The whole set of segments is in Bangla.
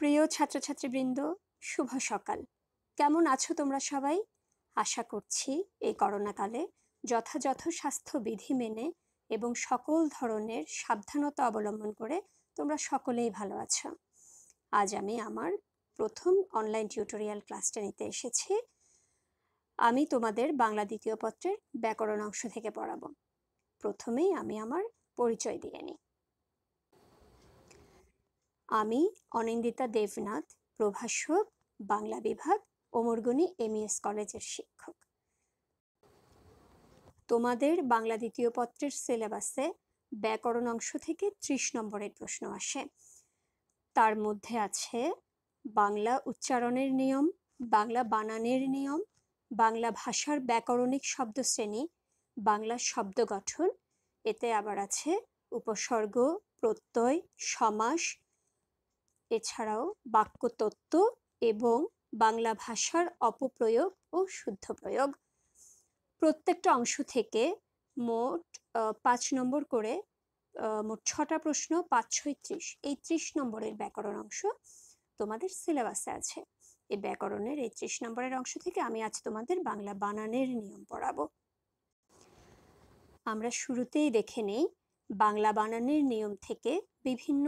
প্রিয় ছাত্রছাত্রীবৃন্দ শুভ সকাল কেমন আছো তোমরা সবাই আশা করছি এই করোনাকালে যথাযথ স্বাস্থ্যবিধি মেনে এবং সকল ধরনের সাবধানতা অবলম্বন করে তোমরা সকলেই ভালো আছো আজ আমি আমার প্রথম অনলাইন টিউটোরিয়াল ক্লাসটা নিতে এসেছি আমি তোমাদের বাংলা দ্বিতীয় পত্রের ব্যাকরণ অংশ থেকে পড়াবো প্রথমেই আমি আমার পরিচয় দিয়ে নিই আমি অনিন্দিতা দেবনাথ প্রভাষক বাংলা বিভাগ ওমরগুনি এম e কলেজের শিক্ষক তোমাদের বাংলা দ্বিতীয় পত্রের সিলেবাসে ব্যাকরণ অংশ থেকে ত্রিশ নম্বরের প্রশ্ন আসে তার মধ্যে আছে বাংলা উচ্চারণের নিয়ম বাংলা বানানের নিয়ম বাংলা ভাষার ব্যাকরণিক শব্দশ্রেণী বাংলা শব্দ গঠন এতে আবার আছে উপসর্গ প্রত্যয় সমাস এছাড়াও বাক্যতত্ত্ব এবং বাংলা ভাষার অপপ্রয়োগ ও শুদ্ধ প্রয়োগ প্রত্যেকটা অংশ থেকে মোট পাঁচ নম্বর করে মোট ছটা প্রশ্ন পাঁচ ছয় ত্রিশ এই ত্রিশ নম্বরের ব্যাকরণ অংশ তোমাদের সিলেবাসে আছে এই ব্যাকরণের এই ত্রিশ নম্বরের অংশ থেকে আমি আজ তোমাদের বাংলা বানানের নিয়ম পড়াবো আমরা শুরুতেই দেখে নেই বাংলা বানানের নিয়ম থেকে বিভিন্ন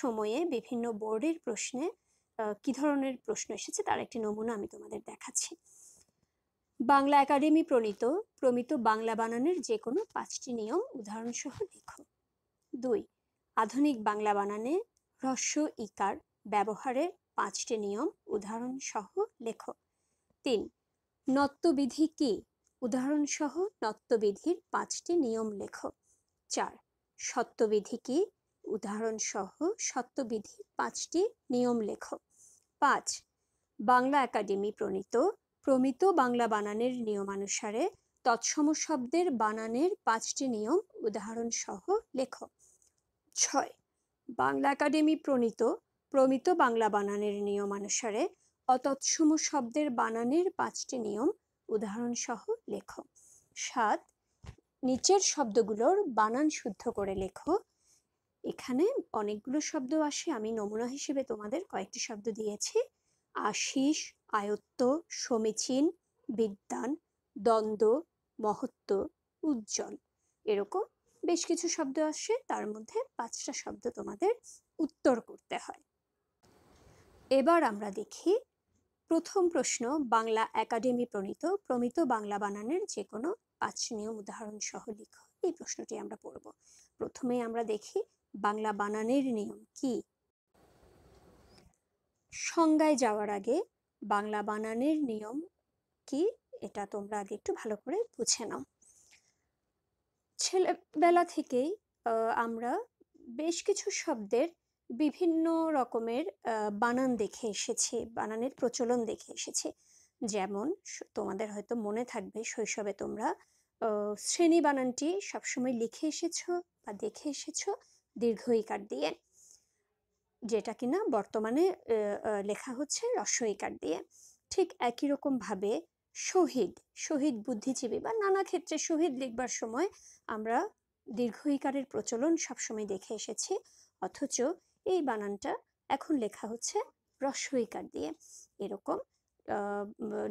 সময়ে বিভিন্ন বোর্ডের প্রশ্নে কি ধরনের প্রশ্ন এসেছে তার একটি নমুনা আমি তোমাদের দেখাচ্ছি বাংলা একাডেমি প্রণীত প্রমিত বাংলা বানানের যে কোনো পাঁচটি নিয়ম উদাহরণসহ লেখো দুই আধুনিক বাংলা বানানে হ্রস্ব ইকার ব্যবহারের পাঁচটি নিয়ম উদাহরণসহ লেখো তিন নত্যবিধি কি উদাহরণসহ নত্যবিধির পাঁচটি নিয়ম লেখো চার সত্যবিধি কি উদাহরণসহ সত্যবিধি পাঁচটি নিয়ম লেখ পাঁচ বাংলা একাডেমি প্রণীত প্রমিত বাংলা বানানের নিয়মানুসারে তৎসম শব্দের বানানের পাঁচটি নিয়ম উদাহরণসহ লেখ ছয় বাংলা একাডেমি প্রণীত প্রমিত বাংলা বানানের নিয়মানুসারে অতৎসম শব্দের বানানের পাঁচটি নিয়ম উদাহরণসহ লেখ সাত নিচের শব্দগুলোর বানান শুদ্ধ করে লেখো এখানে অনেকগুলো শব্দ আসে আমি নমুনা হিসেবে তোমাদের কয়েকটি শব্দ দিয়েছি আশিস আয়ত্ত সমীচীন বিদ্যান দ্বন্দ্ব মহত্ব উজ্জ্বল এরকম বেশ কিছু শব্দ আসে তার মধ্যে পাঁচটা শব্দ তোমাদের উত্তর করতে হয় এবার আমরা দেখি প্রথম প্রশ্ন বাংলা একাডেমি প্রণীত প্রমিত বাংলা বানানের যে কোনো পাঁচ নিয়ম উদাহরণ সহ লিখো এই প্রশ্নটি আমরা পড়ব প্রথমে আমরা দেখি বাংলা বানানের নিয়ম কি সংজ্ঞায় যাওয়ার আগে বাংলা বানানের নিয়ম কি এটা তোমরা আগে একটু ভালো করে বুঝে নাও ছেলেবেলা থেকেই আমরা বেশ কিছু শব্দের বিভিন্ন রকমের বানান দেখে এসেছি বানানের প্রচলন দেখে এসেছি যেমন তোমাদের হয়তো মনে থাকবে শৈশবে তোমরা শ্রেণী বানানটি সবসময় লিখে এসেছো বা দেখে এসেছো দীর্ঘ ইকার দিয়ে যেটা কিনা বর্তমানে লেখা হচ্ছে রস্ব ইকার দিয়ে ঠিক একই রকমভাবে শহীদ শহীদ বুদ্ধিজীবী বা নানা ক্ষেত্রে শহীদ লিখবার সময় আমরা দীর্ঘ ইকারের প্রচলন সবসময় দেখে এসেছি অথচ এই বানানটা এখন লেখা হচ্ছে রস্ব ইকার দিয়ে এরকম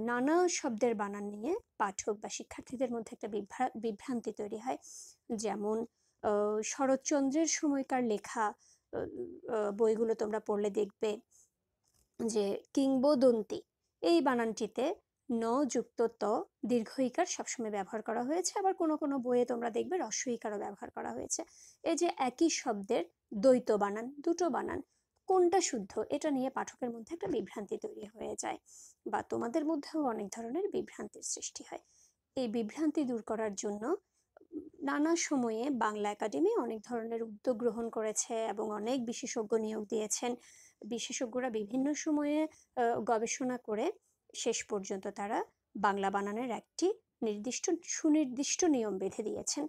নানা শব্দের বানান নিয়ে পাঠক বা শিক্ষার্থীদের মধ্যে একটা বিভ্রান্তি তৈরি হয় যেমন শরৎচন্দ্রের সময়কার লেখা বইগুলো তোমরা পড়লে দেখবে যে কিংবদন্তি এই বানানটিতে ন যুক্ত ত দীর্ঘইকার সবসময় ব্যবহার করা হয়েছে আবার কোনো কোনো বইয়ে তোমরা দেখবে রস্বইকারও ব্যবহার করা হয়েছে এই যে একই শব্দের দ্বৈত বানান দুটো বানান কোনটা শুদ্ধ এটা নিয়ে পাঠকের মধ্যে একটা বিভ্রান্তি তৈরি হয়ে যায় বা তোমাদের মধ্যেও অনেক ধরনের বিভ্রান্তির সৃষ্টি হয় এই বিভ্রান্তি দূর করার জন্য নানা সময়ে বাংলা একাডেমি অনেক ধরনের উদ্যোগ গ্রহণ করেছে এবং অনেক বিশেষজ্ঞ নিয়োগ দিয়েছেন বিশেষজ্ঞরা বিভিন্ন সময়ে গবেষণা করে শেষ পর্যন্ত তারা বাংলা বানানোর একটি নির্দিষ্ট সুনির্দিষ্ট নিয়ম বেঁধে দিয়েছেন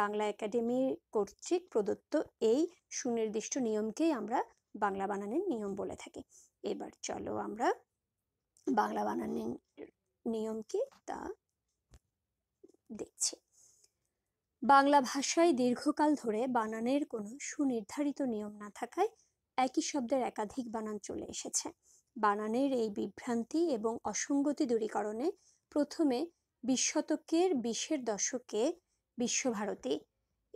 বাংলা একাডেমি কর্তৃক প্রদত্ত এই সুনির্দিষ্ট নিয়মকেই আমরা বাংলা বানানের নিয়ম বলে থাকি এবার চলো আমরা বাংলা বানানের নিয়ম কি তা দেখছি বাংলা ভাষায় দীর্ঘকাল ধরে বানানের কোনো সুনির্ধারিত নিয়ম না থাকায় একই শব্দের একাধিক বানান চলে এসেছে বানানের এই বিভ্রান্তি এবং অসঙ্গতি দূরীকরণে প্রথমে বিশ শতকের বিশের দশকে বিশ্বভারতী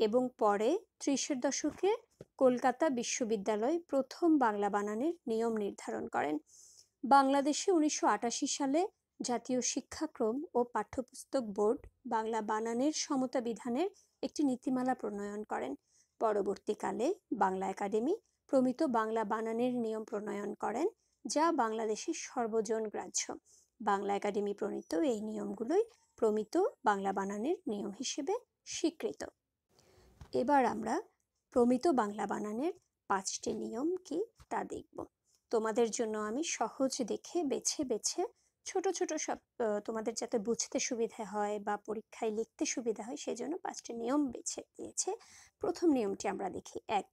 এবং পরে ত্রিশের দশকে কলকাতা বিশ্ববিদ্যালয় প্রথম বাংলা বানানের নিয়ম নির্ধারণ করেন বাংলাদেশে উনিশশো সালে জাতীয় শিক্ষাক্রম ও পাঠ্যপুস্তক বোর্ড বাংলা বানানের সমতা বিধানের একটি নীতিমালা প্রণয়ন করেন পরবর্তীকালে বাংলা একাডেমি প্রমিত বাংলা বানানের নিয়ম প্রণয়ন করেন যা বাংলাদেশের সর্বজন গ্রাহ্য বাংলা একাডেমি প্রণীত এই নিয়মগুলোই প্রমিত বাংলা বানানের নিয়ম হিসেবে স্বীকৃত এবার আমরা প্রমিত বাংলা বানানের পাঁচটি নিয়ম কি তা দেখব তোমাদের জন্য আমি সহজ দেখে বেছে বেছে ছোট ছোট সব তোমাদের যাতে বুঝতে সুবিধা হয় বা পরীক্ষায় লিখতে সুবিধা হয় সেজন্য পাঁচটি নিয়ম বেছে দিয়েছে প্রথম নিয়মটি আমরা দেখি এক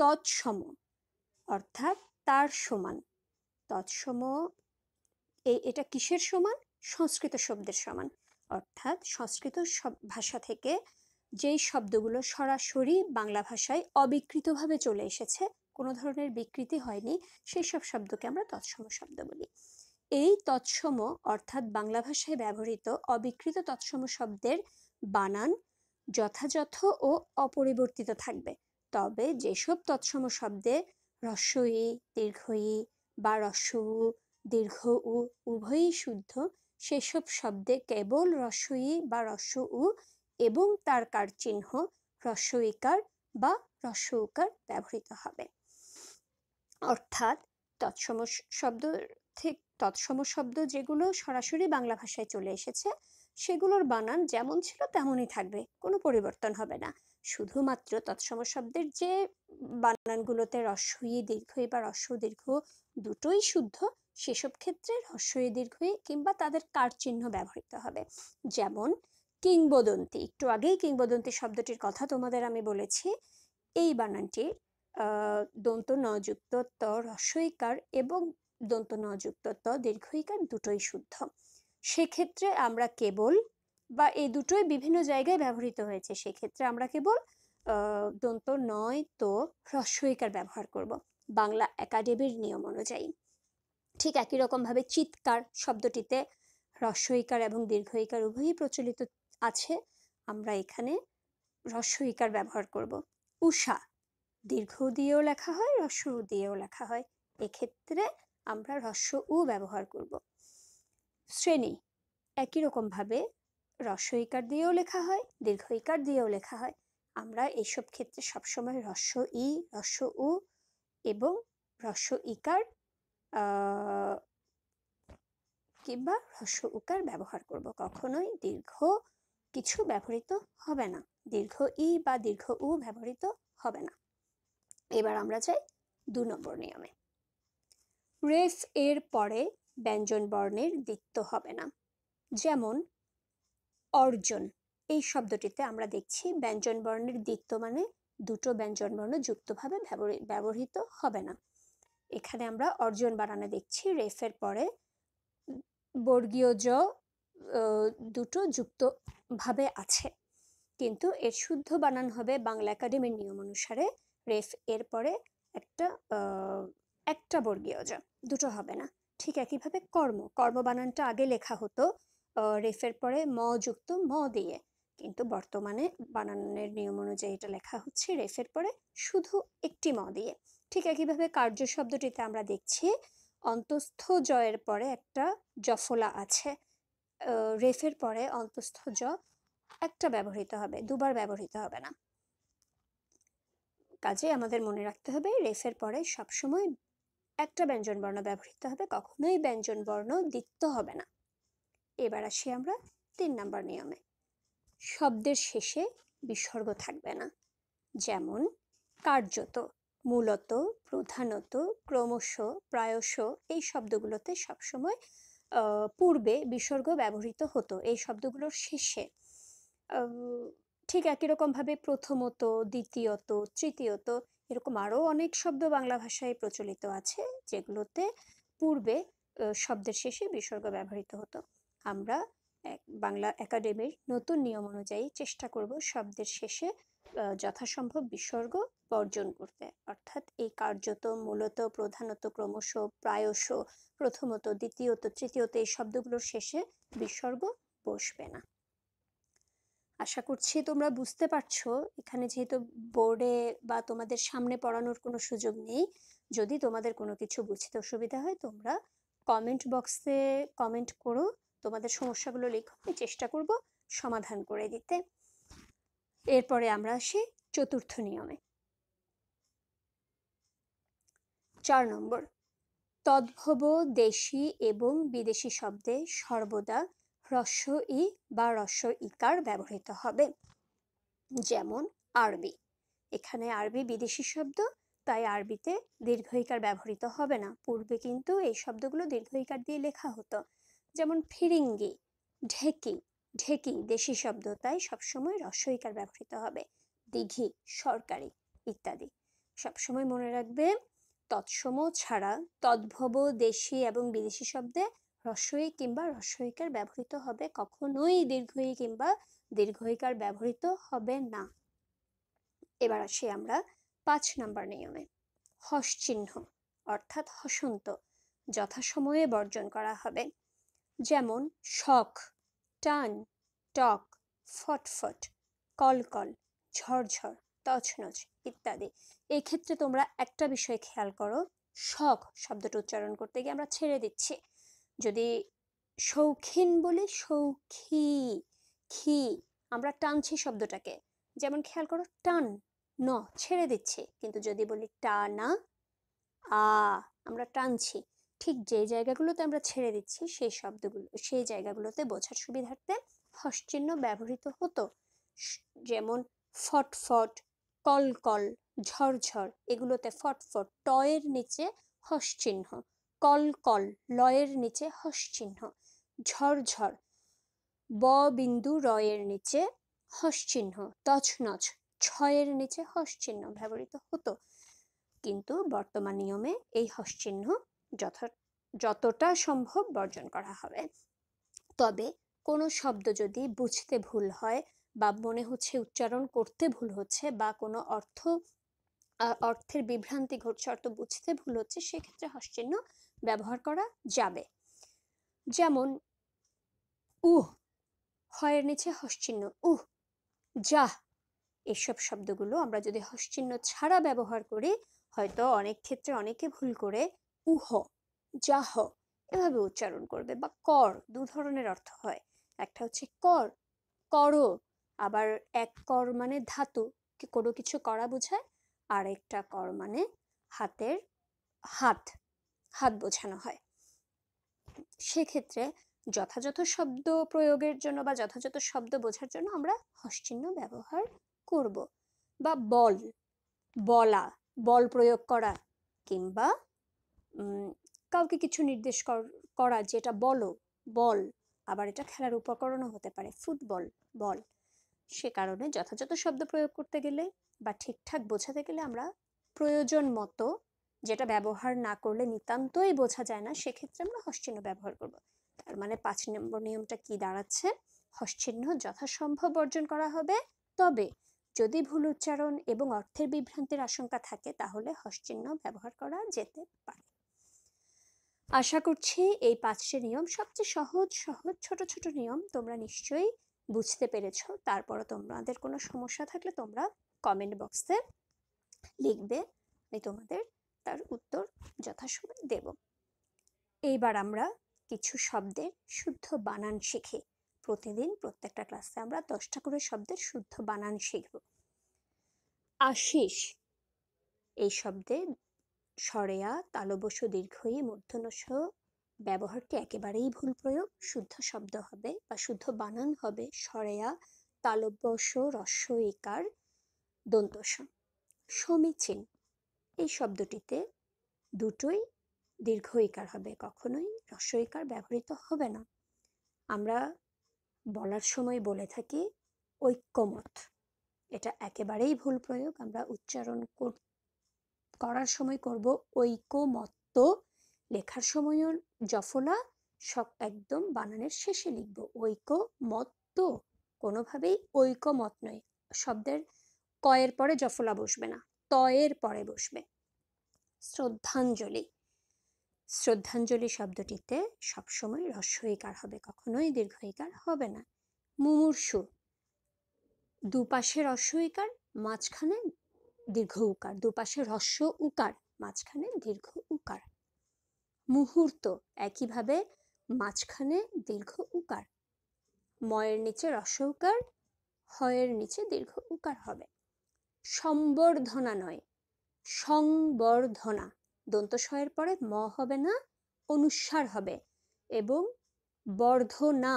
তৎসম অর্থাৎ তার সমান তৎসম এটা কিসের সমান সংস্কৃত শব্দের সমান অর্থাৎ সংস্কৃত ভাষা থেকে যেই শব্দগুলো সরাসরি বাংলা ভাষায় অবিকৃতভাবে চলে এসেছে কোনো ধরনের বিকৃতি হয়নি সেই সব শব্দকে আমরা তৎসম শব্দ বলি এই তৎসম অর্থাৎ বাংলা ভাষায় ব্যবহৃত অবিকৃত তৎসম শব্দের বানান যথাযথ ও অপরিবর্তিত থাকবে তবে যেসব তৎসম শব্দে দীর্ঘ দীর্ঘই বা রস্য উ দীর্ঘ উ উভয়ই শুদ্ধ সেসব শব্দে কেবল রস্যই বা রস্য উ এবং তার কার চিহ্ন রস্যইকার বা রস্য উকার ব্যবহৃত হবে অর্থাৎ তৎসম শব্দ ঠিক তৎসম শব্দ যেগুলো সরাসরি বাংলা ভাষায় চলে এসেছে সেগুলোর বানান যেমন ছিল তেমনই থাকবে কোনো পরিবর্তন হবে না শুধুমাত্র তৎসম শব্দের যে বানানগুলোতে রস্বই দীর্ঘই বা রস্ব দীর্ঘ দুটোই শুদ্ধ সেসব ক্ষেত্রে রস্বই দীর্ঘই কিংবা তাদের কার চিহ্ন ব্যবহৃত হবে যেমন কিংবদন্তি একটু আগেই কিংবদন্তি শব্দটির কথা তোমাদের আমি বলেছি এই বানানটির দন্ত নযুক্ত ত কার এবং দন্ত নযুক্ত ত দীর্ঘইকার দুটোই শুদ্ধ সেক্ষেত্রে আমরা কেবল বা এই দুটোই বিভিন্ন জায়গায় ব্যবহৃত হয়েছে সেক্ষেত্রে আমরা কেবল দন্ত নয় তো হ্রস্বইকার ব্যবহার করব বাংলা একাডেমির নিয়ম অনুযায়ী ঠিক একই রকমভাবে চিৎকার শব্দটিতে হ্রস্বইকার এবং দীর্ঘইকার উভয়ই প্রচলিত আছে আমরা এখানে হ্রস্বইকার ব্যবহার করব উষা দীর্ঘ দিয়েও লেখা হয় হ্রস্ব দিয়েও লেখা হয় এক্ষেত্রে আমরা হ্রস্ব উ ব্যবহার করব শ্রেণী একই রকমভাবে হ্রস্ব ইকার দিয়েও লেখা হয় দীর্ঘ ইকার দিয়েও লেখা হয় আমরা এইসব ক্ষেত্রে সবসময় হ্রস্ব ই হ্রস্ব উ এবং হ্রস্ব ইকার কিংবা হ্রস্ব উকার ব্যবহার করব কখনোই দীর্ঘ কিছু ব্যবহৃত হবে না দীর্ঘ ই বা দীর্ঘ উ ব্যবহৃত হবে না এবার আমরা যাই দু নম্বর নিয়মে রেফ এর পরে ব্যঞ্জন বর্ণের দিত্য হবে না যেমন অর্জন এই শব্দটিতে আমরা দেখছি ব্যঞ্জন বর্ণের দিত্য মানে দুটো ব্যঞ্জন বর্ণ যুক্তভাবে ব্যবহৃত হবে না এখানে আমরা অর্জন বানানো দেখছি রেফের পরে বর্গীয় জ দুটো যুক্তভাবে আছে কিন্তু এর শুদ্ধ বানান হবে বাংলা একাডেমির নিয়ম অনুসারে রেফ এর পরে একটা একটা বর্গীয় জ দুটো হবে না ঠিক একইভাবে কর্ম কর্ম বানানটা আগে লেখা হতো রেফের পরে ম যুক্ত ম দিয়ে কিন্তু বর্তমানে বানানের নিয়ম অনুযায়ী এটা লেখা হচ্ছে রেফের পরে শুধু একটি ম দিয়ে ঠিক একইভাবে কার্য শব্দটিতে আমরা দেখছি অন্তস্থ জয়ের পরে একটা জফলা আছে রেফের পরে অন্তস্থ জ একটা ব্যবহৃত হবে দুবার ব্যবহৃত হবে না কাজে আমাদের মনে রাখতে হবে রেফের পরে সবসময় একটা ব্যঞ্জন বর্ণ ব্যবহৃত হবে কখনোই ব্যঞ্জন বর্ণ হবে না এবার আসি আমরা তিন নাম্বার নিয়মে শব্দের শেষে বিসর্গ থাকবে না যেমন কার্যত মূলত প্রধানত ক্রমশ প্রায়শ এই শব্দগুলোতে সবসময় পূর্বে বিসর্গ ব্যবহৃত হতো এই শব্দগুলোর শেষে ঠিক একই রকমভাবে প্রথমত দ্বিতীয়ত তৃতীয়ত এরকম আরও অনেক শব্দ বাংলা ভাষায় প্রচলিত আছে যেগুলোতে পূর্বে শব্দের শেষে বিসর্গ ব্যবহৃত হতো আমরা বাংলা একাডেমির নতুন নিয়ম অনুযায়ী চেষ্টা করব শব্দের শেষে যথাসম্ভব বিসর্গ বর্জন করতে অর্থাৎ এই কার্যত মূলত প্রধানত ক্রমশ প্রায়শ প্রথমত দ্বিতীয়ত তৃতীয়ত এই শব্দগুলোর শেষে বিসর্গ বসবে না আশা করছি তোমরা বুঝতে পারছো এখানে যেহেতু বোর্ডে বা তোমাদের সামনে পড়ানোর কোনো সুযোগ নেই যদি তোমাদের কোনো কিছু বুঝতে অসুবিধা হয় তোমরা কমেন্ট বক্সে কমেন্ট করো তোমাদের সমস্যাগুলো লেখো আমি চেষ্টা করব সমাধান করে দিতে এরপরে আমরা আসি চতুর্থ নিয়মে চার নম্বর তদ্ভব দেশি এবং বিদেশি শব্দে সর্বদা হ্রস্ব ই বা হ্রস্ব ইকার ব্যবহৃত হবে যেমন আরবি এখানে আরবি বিদেশি শব্দ তাই আরবিতে দীর্ঘ ইকার ব্যবহৃত হবে না পূর্বে কিন্তু এই শব্দগুলো দীর্ঘ ইকার দিয়ে লেখা হতো যেমন ফিরিঙ্গি ঢেকি ঢেকি দেশি শব্দ তাই সবসময় ইকার ব্যবহৃত হবে দিঘি সরকারি ইত্যাদি সবসময় মনে রাখবে তৎসম ছাড়া তদ্ভব দেশি এবং বিদেশি শব্দে হ্রস্বই কিংবা হ্রস্বইকার ব্যবহৃত হবে কখনোই দীর্ঘই কিংবা দীর্ঘইকার ব্যবহৃত হবে না এবার আসি আমরা পাঁচ নম্বর নিয়মে হসচিহ্ন অর্থাৎ হসন্ত যথাসময়ে বর্জন করা হবে যেমন শখ টান টক ফটফট কলকল ঝরঝর তছনছ ইত্যাদি এক্ষেত্রে তোমরা একটা বিষয় খেয়াল করো শখ শব্দটি উচ্চারণ করতে গিয়ে আমরা ছেড়ে দিচ্ছি যদি শৌখিন বলি সৌখি খি আমরা টানছি শব্দটাকে যেমন খেয়াল করো টান ন ছেড়ে দিচ্ছে কিন্তু যদি বলি টানা আ আমরা টানছি ঠিক যে জায়গাগুলোতে আমরা ছেড়ে দিচ্ছি সেই শব্দগুলো সেই জায়গাগুলোতে বোঝার সুবিধার্থে হসচিহ্ন ব্যবহৃত হতো যেমন ফটফট কলকল ঝরঝর এগুলোতে ফটফট টয়ের নিচে হসচিহ্ন কল কল লয়ের নিচে হস হসচিহ্ন ঝরঝর ব বিন্দু রয়ের নিচে হস তছ তছনছ ছয়ের নিচে চিহ্ন ব্যবহৃত হতো কিন্তু বর্তমান নিয়মে এই হস চিহ্ন যতটা সম্ভব বর্জন করা হবে তবে কোনো শব্দ যদি বুঝতে ভুল হয় বা মনে হচ্ছে উচ্চারণ করতে ভুল হচ্ছে বা কোনো অর্থ অর্থের বিভ্রান্তি ঘটছে অর্থ বুঝতে ভুল হচ্ছে সেক্ষেত্রে চিহ্ন ব্যবহার করা যাবে যেমন উহ হয়ের নিচে হসচিহ্ন উহ যা এসব শব্দগুলো আমরা যদি হসচিহ্ন ছাড়া ব্যবহার করি হয়তো অনেক ক্ষেত্রে অনেকে ভুল করে উহ যাহ এভাবে উচ্চারণ করবে বা কর দু ধরনের অর্থ হয় একটা হচ্ছে কর কর আবার এক কর মানে ধাতু কোনো কিছু করা বোঝায় আর একটা কর মানে হাতের হাত হাত বোঝানো হয় সেক্ষেত্রে যথাযথ শব্দ প্রয়োগের জন্য বা যথাযথ শব্দ বোঝার জন্য আমরা হসচিহ্ন ব্যবহার করব বা বল বলা বল প্রয়োগ করা কিংবা কাউকে কিছু নির্দেশ করা যেটা বলো বল আবার এটা খেলার উপকরণও হতে পারে ফুটবল বল সে কারণে যথাযথ শব্দ প্রয়োগ করতে গেলে বা ঠিকঠাক বোঝাতে গেলে আমরা প্রয়োজন মতো যেটা ব্যবহার না করলে নিতান্তই বোঝা যায় না সেক্ষেত্রে আমরা হস্চিহ্ন ব্যবহার করব তার মানে পাঁচ নম্বর নিয়মটা কি দাঁড়াচ্ছে হস্চিহ্ন যথাসম্ভব বর্জন করা হবে তবে যদি ভুল উচ্চারণ এবং অর্থের বিভ্রান্তির আশঙ্কা থাকে তাহলে হস্চিহ্ন ব্যবহার করা যেতে পারে আশা করছি এই পাঁচটি নিয়ম সবচেয়ে সহজ সহজ ছোট ছোট নিয়ম তোমরা নিশ্চয়ই বুঝতে পেরেছ তারপরও তোমাদের কোনো সমস্যা থাকলে তোমরা কমেন্ট বক্সে লিখবে আমি তোমাদের তার উত্তর যথাসময়ে দেব এইবার আমরা কিছু শব্দের শুদ্ধ বানান শিখে প্রতিদিন প্রত্যেকটা ক্লাসে আমরা দশটা করে শব্দের শুদ্ধ বানান শিখব আশিস এই শব্দে সরেয়া তালবস দীর্ঘই মধ্যনস ব্যবহারটি একেবারেই ভুল প্রয়োগ শুদ্ধ শব্দ হবে বা শুদ্ধ বানান হবে সরেয়া তালবস রস্য ইকার দন্তস সমীচীন এই শব্দটিতে দুটোই দীর্ঘ ইকার হবে কখনোই ইকার ব্যবহৃত হবে না আমরা বলার সময় বলে থাকি ঐক্যমত এটা একেবারেই ভুল প্রয়োগ আমরা উচ্চারণ করার সময় করব ঐক্যমত্ত লেখার সময়ও জফলা সব একদম বানানের শেষে লিখব ঐক্যমত্ত কোনোভাবেই ঐক্যমত নয় শব্দের কয়ের পরে জফলা বসবে না তয়ের পরে বসবে শ্রদ্ধাঞ্জলি শ্রদ্ধাঞ্জলি শব্দটিতে সবসময় রস্বইকার হবে কখনোই দীর্ঘইকার হবে না মুমূর্ষু দুপাশে রস্বইকার মাঝখানে দীর্ঘ উকার দুপাশে রস্য উকার মাঝখানে দীর্ঘ উকার মুহূর্ত একইভাবে মাঝখানে দীর্ঘ উকার ময়ের নিচে রস্ব উকার হয়ের নিচে দীর্ঘ উকার হবে সম্বর্ধনা নয় সংবর্ধনা দন্তস্বয়ের পরে ম হবে না অনুসার হবে এবং বর্ধনা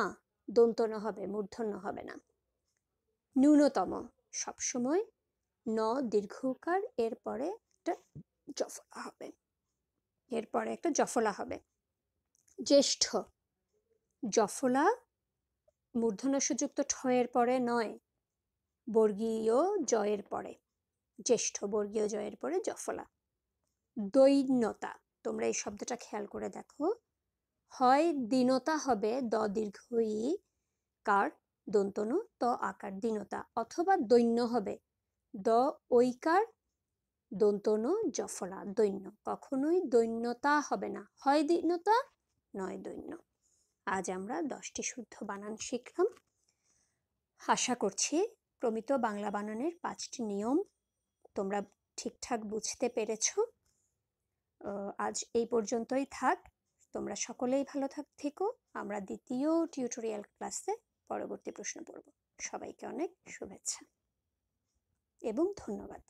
দন্তন হবে মূর্ধন্য হবে না ন্যূনতম সবসময় ন দীর্ঘকার এরপরে একটা জফলা হবে এরপরে একটা জফলা হবে জ্যেষ্ঠ জফলা মূর্ধন্য সুযুক্ত ঠয়ের পরে নয় বর্গীয় জয়ের পরে জ্যেষ্ঠ বর্গীয় জয়ের পরে জফলা দৈন্যতা তোমরা এই শব্দটা খেয়াল করে দেখো হয় দীনতা হবে দ দীর্ঘ ই কার দন্তনু ত আকার দীনতা অথবা দৈন্য হবে দ ঐকার দন্তনু জফলা দৈন্য কখনোই দৈন্যতা হবে না হয় দীনতা নয় দৈন্য আজ আমরা দশটি শুদ্ধ বানান শিখলাম আশা করছি প্রমিত বাংলা বানানের পাঁচটি নিয়ম তোমরা ঠিকঠাক বুঝতে পেরেছ আজ এই পর্যন্তই থাক তোমরা সকলেই ভালো থাক থেকো আমরা দ্বিতীয় টিউটোরিয়াল ক্লাসে পরবর্তী প্রশ্ন পড়ব সবাইকে অনেক শুভেচ্ছা এবং ধন্যবাদ